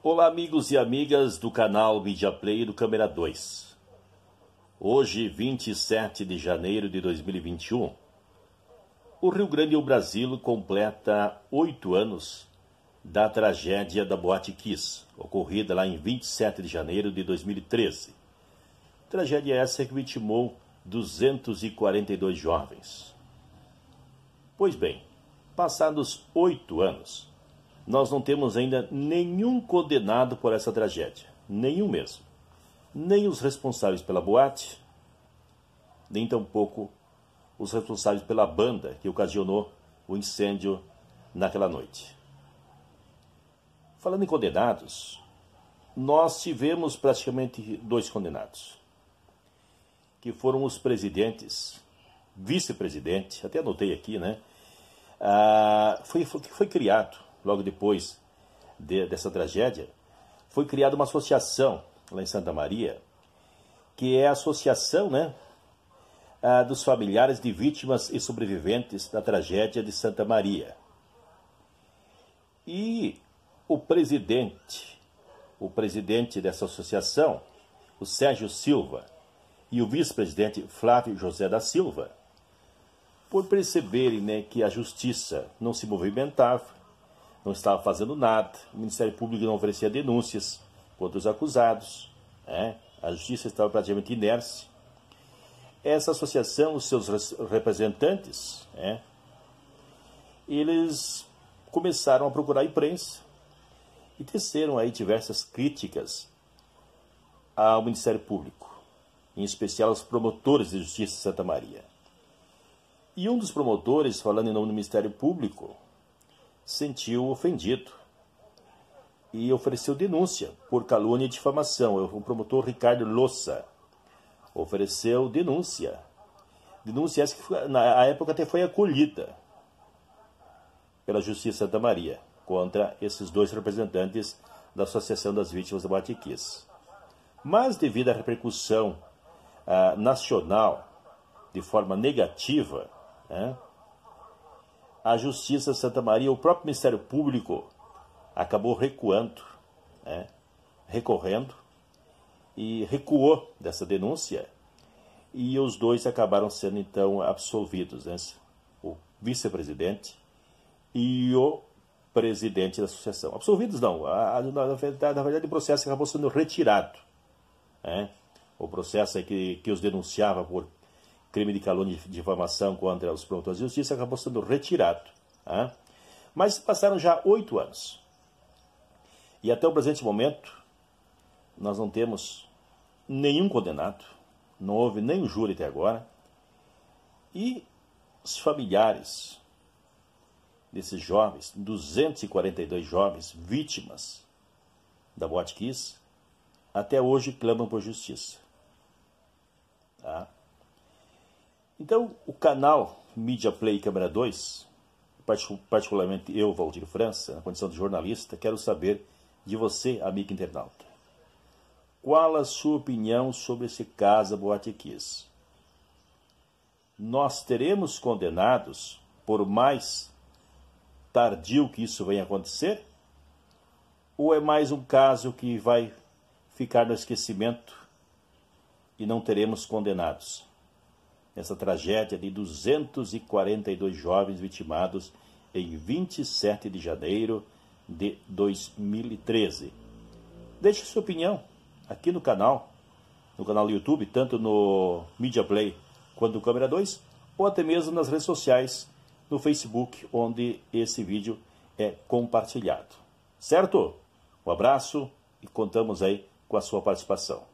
Olá amigos e amigas do canal Media Play do Câmera 2. Hoje, 27 de janeiro de 2021, o Rio Grande do Brasil completa oito anos da tragédia da Boate Kiss, ocorrida lá em 27 de janeiro de 2013. Tragédia essa que vitimou 242 jovens. Pois bem, passados oito anos, nós não temos ainda nenhum condenado por essa tragédia. Nenhum mesmo. Nem os responsáveis pela boate, nem tampouco os responsáveis pela banda que ocasionou o incêndio naquela noite. Falando em condenados, nós tivemos praticamente dois condenados, que foram os presidentes, vice-presidente, até anotei aqui, né? Ah, foi, foi, foi criado logo depois de, dessa tragédia, foi criada uma associação lá em Santa Maria, que é a Associação né, a dos Familiares de Vítimas e Sobreviventes da Tragédia de Santa Maria. E o presidente, o presidente dessa associação, o Sérgio Silva, e o vice-presidente Flávio José da Silva, por perceberem né, que a justiça não se movimentava, não estava fazendo nada, o Ministério Público não oferecia denúncias contra os acusados, né? a justiça estava praticamente inerte. Essa associação, os seus representantes, né? eles começaram a procurar a imprensa e teceram aí diversas críticas ao Ministério Público, em especial aos promotores de justiça de Santa Maria. E um dos promotores, falando em nome do Ministério Público, sentiu ofendido e ofereceu denúncia por calúnia e difamação. O promotor Ricardo Louça ofereceu denúncia. Denúncia essa que na época até foi acolhida pela Justiça Santa Maria contra esses dois representantes da Associação das Vítimas do Batiquis. Mas devido à repercussão ah, nacional de forma negativa, né, a Justiça Santa Maria, o próprio Ministério Público acabou recuando, né? recorrendo e recuou dessa denúncia e os dois acabaram sendo então absolvidos, né? o vice-presidente e o presidente da associação. Absolvidos não, a, na, verdade, o processo acabou sendo retirado. Né? O processo é que, que os denunciava por crime de calúnia e difamação contra os promotores de justiça acabou sendo retirado. Né? Mas passaram já oito anos. E até o presente momento, nós não temos nenhum condenado, não houve nenhum júri até agora. E os familiares desses jovens, 242 jovens vítimas da Botkiss, até hoje clamam por justiça. Tá? Então, o canal Media Play câmera 2, particularmente eu, Valdir França, na condição de jornalista, quero saber de você, amigo internauta. Qual a sua opinião sobre esse caso Boate Nós teremos condenados, por mais tardio que isso venha acontecer? Ou é mais um caso que vai ficar no esquecimento e não teremos condenados? essa tragédia de 242 jovens vitimados em 27 de janeiro de 2013. Deixe sua opinião aqui no canal, no canal do YouTube, tanto no Media Play quanto no Câmera 2, ou até mesmo nas redes sociais, no Facebook, onde esse vídeo é compartilhado. Certo? Um abraço e contamos aí com a sua participação.